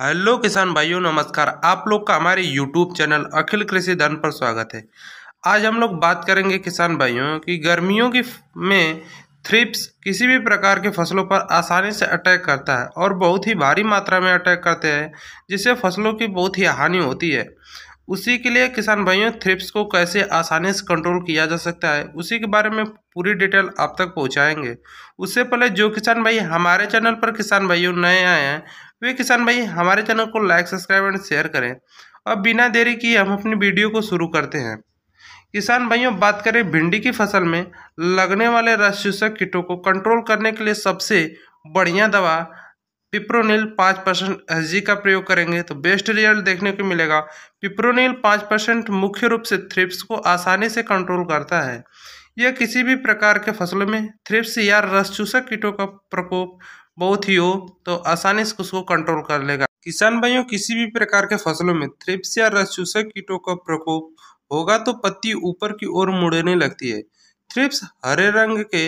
hello किसान भाइयों नमस्कार आप लोग का हमारे यूट्यूब चैनल अखिल कृषि धन पर स्वागत है आज हम लोग बात करेंगे किसान भाइयों कि गर्मियों की में थ्रिप्स किसी भी प्रकार के फसलों पर आसानी से अटैक करता है और बहुत ही भारी मात्रा में अटैक करते हैं जिससे फसलों की बहुत ही हानि होती है उसी के लिए किसान भाइयों थ्रिप्स को कैसे आसानी से कंट्रोल किया जा सकता है उसी के बारे में पूरी डिटेल आप तक पहुंचाएंगे उससे पहले जो किसान भाई हमारे चैनल पर किसान भाइयों नए आए हैं वे तो किसान भाई हमारे चैनल को लाइक सब्सक्राइब एंड शेयर करें और बिना देरी किए हम अपनी वीडियो को शुरू करते हैं किसान भाइयों बात करें भिंडी की फसल में लगने वाले रस कीटों को कंट्रोल करने के लिए सबसे बढ़िया दवा पिप्रोनिल पाँच परसेंट एस का प्रयोग करेंगे तो बेस्ट रिजल्ट देखने को मिलेगा पिप्रोनिल पाँच परसेंट मुख्य रूप से थ्रिप्स को आसानी से कंट्रोल करता है यह किसी भी प्रकार के फसलों में थ्रिप्स या रस चूसक कीटों का प्रकोप बहुत ही हो तो आसानी से उसको कंट्रोल कर लेगा किसान भाइयों किसी भी प्रकार के फसलों में थ्रिप्स या रस चूसक कीटों का प्रकोप होगा तो पत्ती ऊपर की ओर मुड़ने लगती है थ्रिप्स हरे रंग के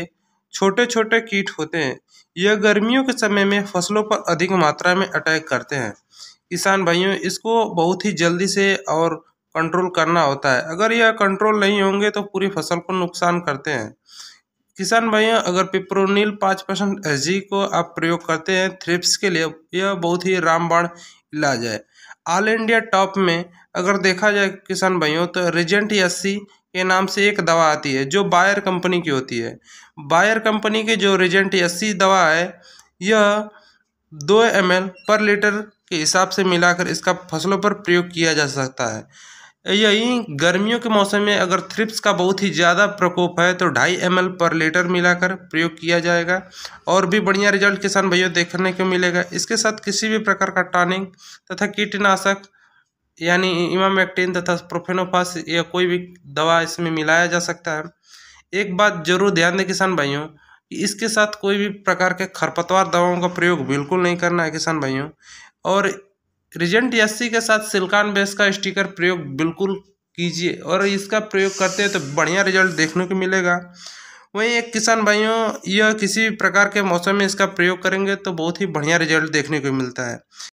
छोटे छोटे कीट होते हैं यह गर्मियों के समय में फसलों पर अधिक मात्रा में अटैक करते हैं किसान भाइयों इसको बहुत ही जल्दी से और कंट्रोल करना होता है अगर यह कंट्रोल नहीं होंगे तो पूरी फसल को नुकसान करते हैं किसान भाइयों अगर पिप्रोनील पाँच परसेंट एस को आप प्रयोग करते हैं थ्रिप्स के लिए यह बहुत ही रामबाण इलाज है ऑल इंडिया टॉप में अगर देखा जाए किसान भाइयों तो रिजेंट एस के नाम से एक दवा आती है जो बायर कंपनी की होती है बायर कंपनी की जो रिजेंट एस दवा है यह दो एम पर लीटर के हिसाब से मिलाकर इसका फसलों पर प्रयोग किया जा सकता है यही गर्मियों के मौसम में अगर थ्रिप्स का बहुत ही ज़्यादा प्रकोप है तो ढाई एम पर लीटर मिलाकर प्रयोग किया जाएगा और भी बढ़िया रिजल्ट किसान भाइयों देखने को मिलेगा इसके साथ किसी भी प्रकार का टॉनिंग तथा कीटनाशक यानी इमामेक्टिन तथा प्रोफेनोफास या कोई भी दवा इसमें मिलाया जा सकता है एक बात जरूर ध्यान दें किसान भाइयों कि इसके साथ कोई भी प्रकार के खरपतवार दवाओं का प्रयोग बिल्कुल नहीं करना है किसान भाइयों और रिजेंट एससी के साथ सिल्कान बेस का स्टिकर प्रयोग बिल्कुल कीजिए और इसका प्रयोग करते हैं तो बढ़िया रिजल्ट देखने को मिलेगा वहीं एक किसान भाइयों यह किसी भी प्रकार के मौसम में इसका प्रयोग करेंगे तो बहुत ही बढ़िया रिजल्ट देखने को मिलता है